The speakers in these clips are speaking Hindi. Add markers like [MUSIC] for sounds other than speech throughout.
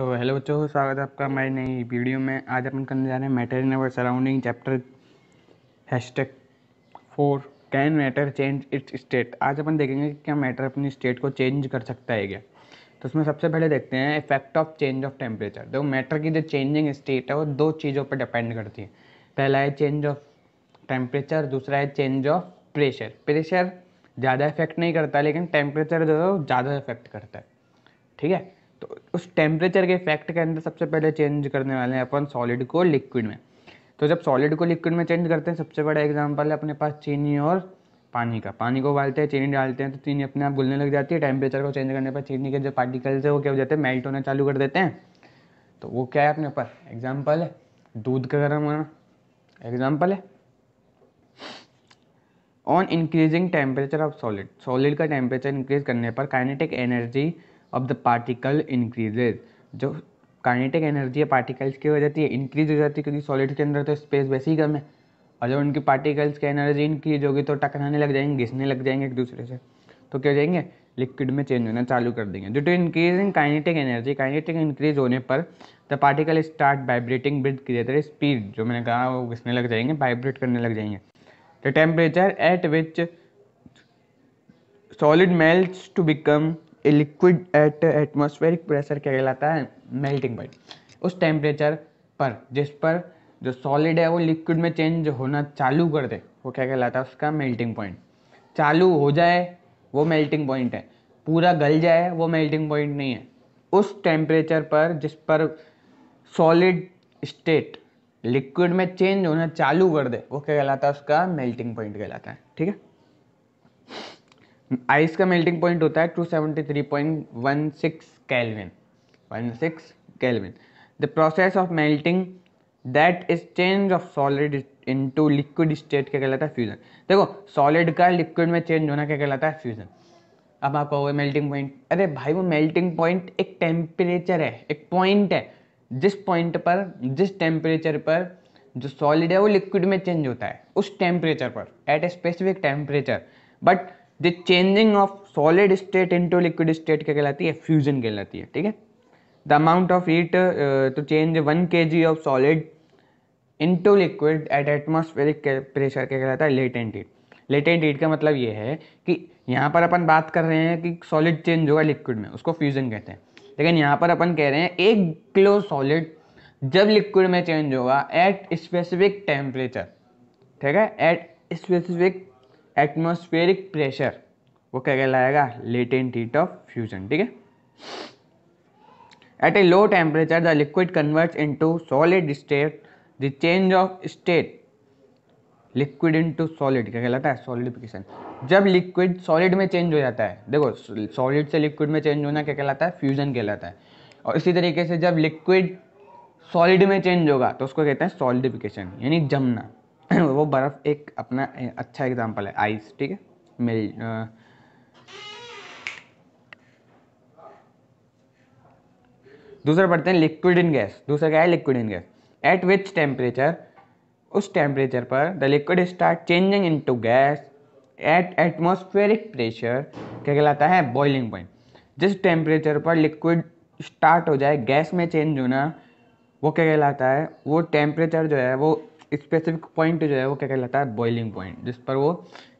तो हेलो बच्चों स्वागत है आपका मेरी नई वीडियो में आज अपन करने जा रहे हैं matter in our surrounding chapter hashtag four can matter change its state आज अपन देखेंगे कि क्या मैटर अपनी स्टेट को चेंज कर सकता है क्या तो उसमें सबसे पहले देखते हैं effect of change of temperature देखो मैटर की जो चेंजिंग स्टेट है वो दो चीज़ों पर डिपेंड करती है पहला है चेंज ऑफ टेम्परेचर दूसरा है चेंज ऑफ प्रेशर प्रेशर ज़्यादा इफेक्ट नहीं करता लेकिन टेम्परेचर जो है ज़्यादा इफेक्ट करता है ठीक है तो उस टेम्परेचर के इफेक्ट के अंदर सबसे पहले चेंज करने वाले हैं अपन सॉलिड को लिक्विड में तो जब सॉलिड को लिक्विड में चेंज करते हैं सबसे बड़ा एग्जाम्पल है अपने पास चीनी और पानी का पानी को उबालते हैं चीनी डालते हैं तो चीनी अपने आप घुलने लग जाती है टेम्परेचर को चेंज करने पर चीनी के जो पार्टिकल्स है वो क्या हो जाते हैं मेल्ट होना चालू कर देते हैं तो वो क्या है अपने पास एग्जाम्पल है दूध का गर्म होना एग्जाम्पल है on increasing temperature of solid solid का टेम्परेचर इंक्रीज करने पर kinetic energy of the particle increases जो काइनेटिक एनर्जी है पार्टिकल्स की हो जाती है इंक्रीज हो जाती है क्योंकि सॉलिड के अंदर तो स्पेस वैसे ही कम है और जब उनकी पार्टिकल्स की एनर्जी इंक्रीज होगी तो टकराने लग जाएंगे घिसने लग जाएंगे एक दूसरे से तो क्या हो जाएंगे लिक्विड में चेंज होना चालू कर देंगे due to increase in kinetic energy kinetic increase होने पर the particle start vibrating with greater speed जो मैंने कहा वो घिसने लग जाएंगे वाइब्रेट करने लग जाएंगे the temperature at which solid melts to become liquid at atmospheric pressure क्या कहलाता है मेल्टिंग पॉइंट उस टेम्परेचर पर जिस पर जो सॉलिड है वो लिक्विड में चेंज होना चालू कर दे वो क्या कहलाता है उसका मेल्टिंग पॉइंट चालू हो जाए वो मेल्टिंग पॉइंट है पूरा गल जाए वो मेल्टिंग पॉइंट नहीं है उस टेम्परेचर पर जिस पर सॉलिड स्टेट लिक्विड में चेंज होना चालू कर दे वो क्या कहलाता है उसका मेल्टिंग पॉइंट कहलाता है ठीक है आइस का मेल्टिंग पॉइंट होता है 273.16 one six kelvin the process of melting that is change of solid into liquid state क्या कहलाता है फ्यूजन देखो सॉलिड का लिक्विड में चेंज होना क्या कहलाता है फ्यूजन अब आप कहोगे मेल्टिंग पॉइंट अरे भाई वो मेल्टिंग पॉइंट एक टेम्परेचर है एक पॉइंट है जिस पॉइंट पर जिस टेम्परेचर पर जो सॉलिड है वो लिक्विड में चेंज होता है उस टेम्परेचर पर at a specific temperature but the changing of solid state into liquid state क्या कहलाती है फ्यूजन कहलाती है ठीक है the amount of heat to change one K G of solid into liquid at atmospheric pressure क्या कहलाता है लेटेंट हीट लेटेंट हीट का मतलब ये है कि यहाँ पर अपन बात कर रहे हैं कि सॉलिड चेंज होगा लिक्विड में उसको फ्यूजन कहते हैं लेकिन यहाँ पर अपन कह रहे हैं एक किलो सॉलिड जब लिक्विड में चेंज होगा एट स्पेसिफिक टेम्परेचर ठीक है एट स्पेसिफिक एटमोस्फेरिक प्रेशर वो क्या कहलाएगा लेटेंट हीट ऑफ फ्यूजन ठीक है at a low temperature the liquid converts into solid state the change of state liquid into solid क्या कहलाता है सॉलिडिफिकेशन जब लिक्विड सॉलिड में चेंज हो जाता है देखो सॉलिड से लिक्विड में चेंज होना क्या कहलाता है फ्यूजन कहलाता है और इसी तरीके से जब लिक्विड सॉलिड में चेंज होगा तो उसको कहते हैं सॉलिडिफिकेशन यानी जमना [CLEARS THROAT] वो बर्फ़ एक अपना अच्छा एग्ज़ाम्पल है आइस ठीक है मिल दूसरा पढ़ते हैं लिक्विड इन गैस दूसरा क्या है liquid in gas at which temperature उस टेम्परेचर पर the liquid start changing into gas at atmospheric pressure क्या कहलाता है बॉइलिंग पॉइंट जिस टेम्परेचर पर लिक्विड स्टार्ट हो जाए गैस में चेंज होना वो क्या कहलाता है वो टेम्परेचर जो है वो स्पेसिफिक पॉइंट जो है वो क्या कहलाता है बॉइलिंग पॉइंट जिस पर वो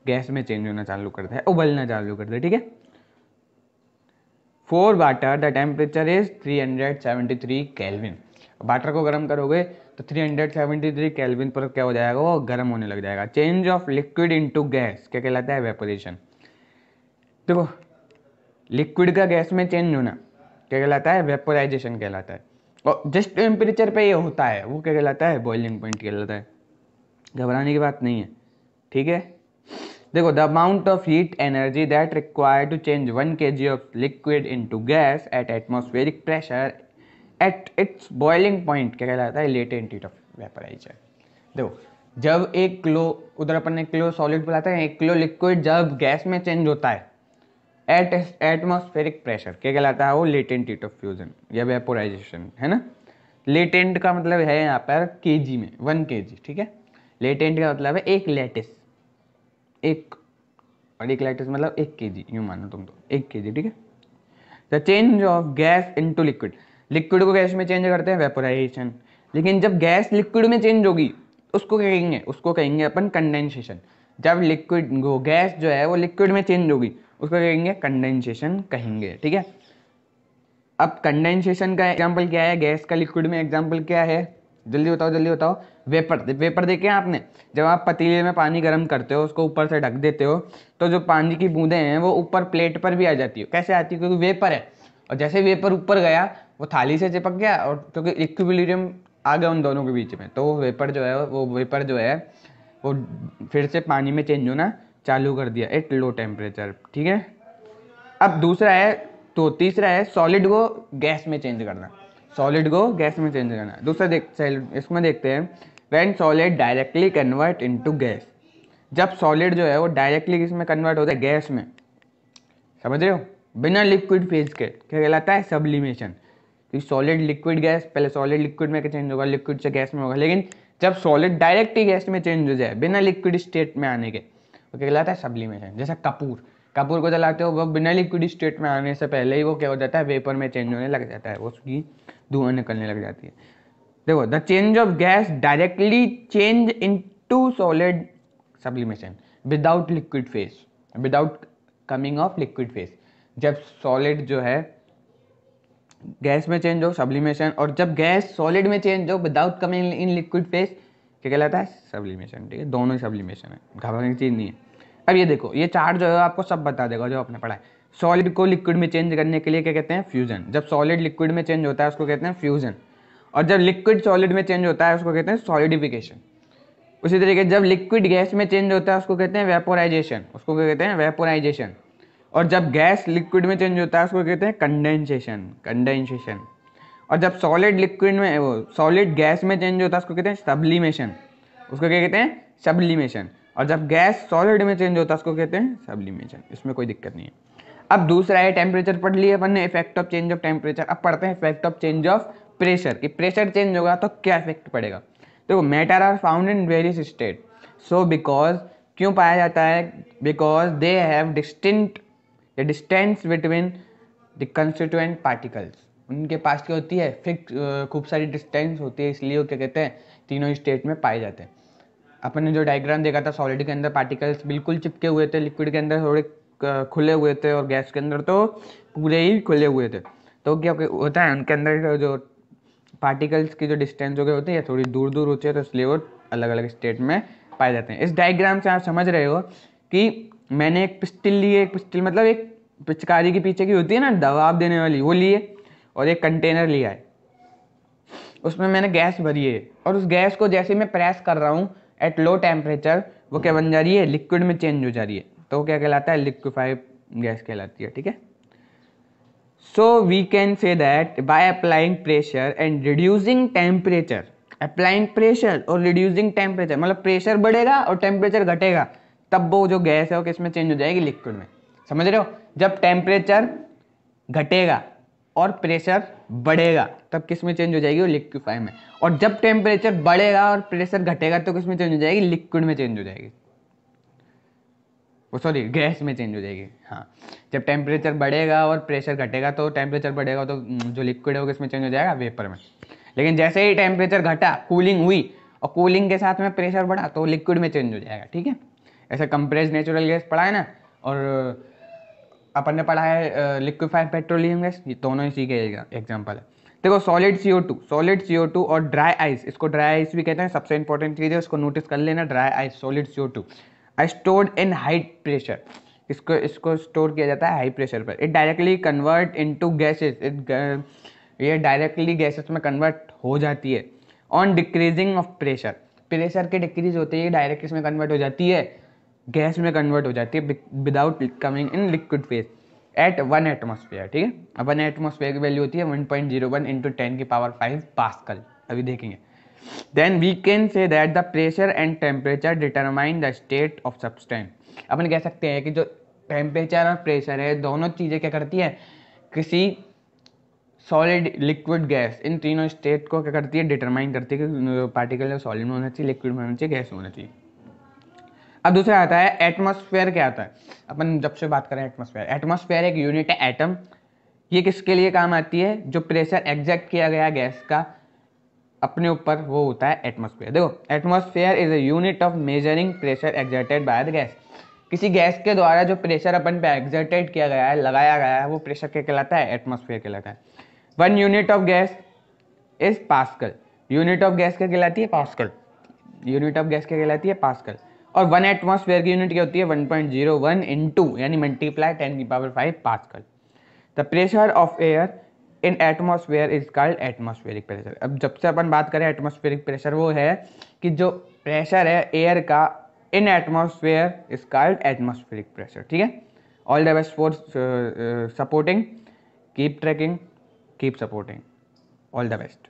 गैस में चेंज होना चालू करता है उबलना चालू करता है ठीक है for water the temperature is 373 Kelvin water को गर्म करोगे तो 373 केल्विन पर क्या हो जाएगा वो गर्म होने लग जाएगा change of liquid into gas क्या कहलाता है वेपोरेशन देखो लिक्विड का गैस में चेंज होना क्या कहलाता है वेपोराइजेशन कहलाता है और जस्ट टेम्परेचर पे ये होता है वो क्या कहलाता है बॉइलिंग पॉइंट कहलाता है घबराने की बात नहीं है ठीक है देखो the amount of heat energy that require to change one K G of liquid into gas at atmospheric pressure at its boiling point क्या कहलाता है लेटेंट हीट ऑफ वेपराइजर देखो जब एक किलो उधर अपन ने किलो सॉलिड बुलाते हैं एक किलो लिक्विड जब गैस में चेंज होता है एट एटमोस्फेरिक प्रेशर क्या कहलाता है वो लेटेंट हीट ऑफ फ्यूजन या वेपोराइजेशन है ना लेटेंट का मतलब है यहाँ पर के जी में वन के जी ठीक है लेटेंट का मतलब है एक लेटिस एक और एक लेटिस मतलब एक के जी यूँ मानो तुम तो एक के जी ठीक है the change of gas into liquid liquid को गैस में चेंज करते हैं वेपोराइजेशन लेकिन जब गैस लिक्विड में चेंज होगी उसको कहेंगे उसको कहेंगे अपन कंडेंसेशन जब लिक्विड गैस जो है वो लिक्विड में चेंज होगी उसको कहेंगे कंडेंसेशन कहेंगे ठीक है अब कंडेंसेशन का एग्जाम्पल क्या है गैस का लिक्विड में एग्जाम्पल क्या है जल्दी बताओ जल्दी बताओ वेपर वेपर देखे आपने जब आप पतीले में पानी गर्म करते हो उसको ऊपर से ढक देते हो तो जो पानी की बूंदें हैं वो ऊपर प्लेट पर भी आ जाती है कैसे आती है क्योंकि वेपर है और जैसे वेपर ऊपर गया वो थाली से चिपक गया और क्योंकि इक्विबिलियम आ गया उन दोनों के बीच में तो वेपर जो है वो वेपर जो है वो फिर से पानी में चेंज होना चालू कर दिया एट लो टेम्परेचर ठीक है अब दूसरा है तो तीसरा है सॉलिड को गैस में चेंज करना सॉलिड को गैस में चेंज करना दूसरा देख इसमें देखते हैं when solid directly convert into gas जब सॉलिड जो है वो डायरेक्टली किसमें कन्वर्ट होता है गैस में समझ रहे हो बिना लिक्विड फेज के क्या कहलाता है सबलिमेशन क्योंकि सॉलिड लिक्विड गैस पहले सॉलिड लिक्विड में चेंज होगा लिक्विड से गैस में होगा लेकिन जब सॉलिड डायरेक्टली गैस में चेंज हो जाए बिना लिक्विड स्टेट में आने के वो क्या कहलाता है सब्लिमेशन जैसे कपूर कपूर को जलाते हो वो बिना लिक्विड स्टेट में आने से पहले ही वो क्या हो जाता है वेपर में चेंज होने लग जाता है उसकी धुआं निकलने लग जाती है देखो the change of gas directly change into solid sublimation without liquid phase without coming of liquid phase जब सॉलिड जो है गैस में चेंज हो सब्लिमेशन और जब गैस सॉलिड में चेंज हो without coming in liquid phase क्या कहलाता है सब्लिमेशन ठीक है दोनों ही सब्लिमेशन है घबराने की चीज़ नहीं है अब ये देखो ये चार्ट जो है आपको सब बता देगा जो आपने पढ़ा है सॉलिड को लिक्विड में चेंज करने के लिए क्या कहते हैं फ्यूजन जब सॉलिड लिक्विड में चेंज होता है उसको कहते हैं फ्यूजन और जब लिक्विड सॉलिड में चेंज होता है उसको कहते हैं सॉलिडिफिकेशन उसी तरीके जब लिक्विड गैस में चेंज होता है उसको कहते हैं वेपोराइजेशन उसको क्या कहते हैं वेपोराइजेशन और जब गैस लिक्विड में चेंज होता है उसको कहते हैं कंडेंसेशन कंडेंसेशन और जब सॉलिड लिक्विड में वो सॉलिड गैस में चेंज होता है उसको कहते हैं सब्लिमेशन उसको क्या कहते हैं सब्लिमेशन और जब गैस सॉलिड में चेंज होता है उसको कहते हैं सब्लिमेशन इसमें कोई दिक्कत नहीं है अब दूसरा है टेम्परेचर पढ़ लिया अपन ने effect of change of temperature अब पढ़ते हैं effect of change of pressure कि प्रेशर चेंज होगा तो क्या इफेक्ट पड़ेगा देखो matter are found in various state so because क्यों पाया जाता है because they have distinct distance between the constituent particles उनके पास क्या होती है फिक्स खूब सारी डिस्टेंस होती है इसलिए वो क्या कहते हैं तीनों स्टेट में पाए जाते हैं अपन ने जो डायग्राम देखा था सॉलिड के अंदर पार्टिकल्स बिल्कुल चिपके हुए थे लिक्विड के अंदर थोड़े खुले हुए थे और गैस के अंदर तो पूरे ही खुले हुए थे तो क्या होता है उनके अंदर जो पार्टिकल्स की जो डिस्टेंस हो गए होते हैं थोड़ी दूर दूर होती है तो इसलिए वो अलग अलग स्टेट में पाए जाते हैं इस डायग्राम से आप समझ रहे हो कि मैंने एक पिस्टिल लिए एक पिस्टिल मतलब एक पिचकारी के पीछे की होती है ना दबाव देने वाली वो लिए और एक कंटेनर लिया है उसमें मैंने गैस भरी है और उस गैस को जैसे मैं प्रेस कर रहा हूँ एट लो टेम्परेचर वो क्या बन जा रही है लिक्विड में चेंज हो जा रही है तो वो क्या कहलाता है लिक्विफाइड गैस कहलाती है ठीक है so we can say that by applying pressure and reducing temperature applying pressure और रिड्यूसिंग टेम्परेचर मतलब प्रेशर बढ़ेगा और टेम्परेचर घटेगा तब वो जो गैस है वो किस में चेंज हो जाएगी लिक्विड में समझ रहे हो जब टेम्परेचर घटेगा और प्रेशर बढ़ेगा तब किस में चेंज हो जाएगी वो लिक्विफाई में और जब टेम्परेचर बढ़ेगा और प्रेशर घटेगा तो किस में चेंज हो जाएगी लिक्विड में चेंज हो जाएगी वो सॉरी गैस में चेंज हो जाएगी हाँ जब टेम्परेचर बढ़ेगा और प्रेशर घटेगा तो टेम्परेचर बढ़ेगा तो हम्म, जो लिक्विड है वो किसमें चेंज हो जाएगा वेपर में लेकिन जैसे ही टेम्परेचर घटा कूलिंग हुई और कूलिंग के साथ में प्रेशर बढ़ा तो लिक्विड में चेंज हो जाएगा ठीक है ऐसा कंप्रेस नेचुरल गैस पड़ा है ना और अपन ने पढ़ा है लिक्विफाइड पेट्रोलियम गैस ये दोनों इसी के एग्जाम्पल है देखो solid C O two solid C O two और ड्राई आइस इसको ड्राई आइस भी कहते हैं सबसे इंपॉर्टेंट चीज़ है इसको नोटिस कर लेना dry ice solid C O two stored in high pressure इसको इसको स्टोर किया जाता है हाई प्रेशर पर it directly convert into gases it ये डायरेक्टली गैसेज में कन्वर्ट हो जाती है on decreasing of pressure pressure के डिक्रीज होते ही डायरेक्ट इसमें कन्वर्ट हो जाती है गैस में कन्वर्ट हो जाती है without coming in liquid phase at one atmosphere ठीक है अब वन एटमोसफेयर की वैल्यू होती है one point zero one into ten की पावर फाइव पास्कल अभी देखेंगे then we can say that the pressure and temperature determine the state of substance अपन कह सकते हैं कि जो टेम्परेचर और प्रेशर है दोनों चीज़ें क्या करती है किसी सॉलिड लिक्विड गैस इन तीनों स्टेट को क्या करती है डिटरमाइन करती है कि पार्टिकल सॉलिड में होना चाहिए लिक्विड में होना चाहिए गैस होना चाहिए अब दूसरा आता है एटमोसफेयर क्या आता है अपन जब से बात करें एटमोसफेयर एटमोसफेयर एक यूनिट है एटम ये किसके लिए काम आती है जो प्रेशर एग्जैक्ट किया गया गैस का अपने ऊपर वो होता है एटमोसफेयर देखो atmosphere is a unit of measuring pressure exerted by the gas किसी गैस के द्वारा जो प्रेशर अपन पे एग्जर्टेड किया गया है लगाया गया है वो प्रेशर क्या कहलाता है एटमोसफेयर कहलाता है one unit of gas is pascal unit of gas क्या कहलाती है पास्कल यूनिट ऑफ गैस क्या कहलाती है पास्कल और वन एटमोसफेयर की यूनिट क्या होती है one point zero one into यानी मल्टीप्लाई टेन की पावर फाइव पास कर the pressure of air in atmosphere is called atmospheric pressure अब जब से अपन बात करें एटमोसफेयरिक प्रेशर वो है कि जो प्रेशर है एयर का in atmosphere is called atmospheric pressure ठीक है all the best for supporting keep tracking keep supporting all the best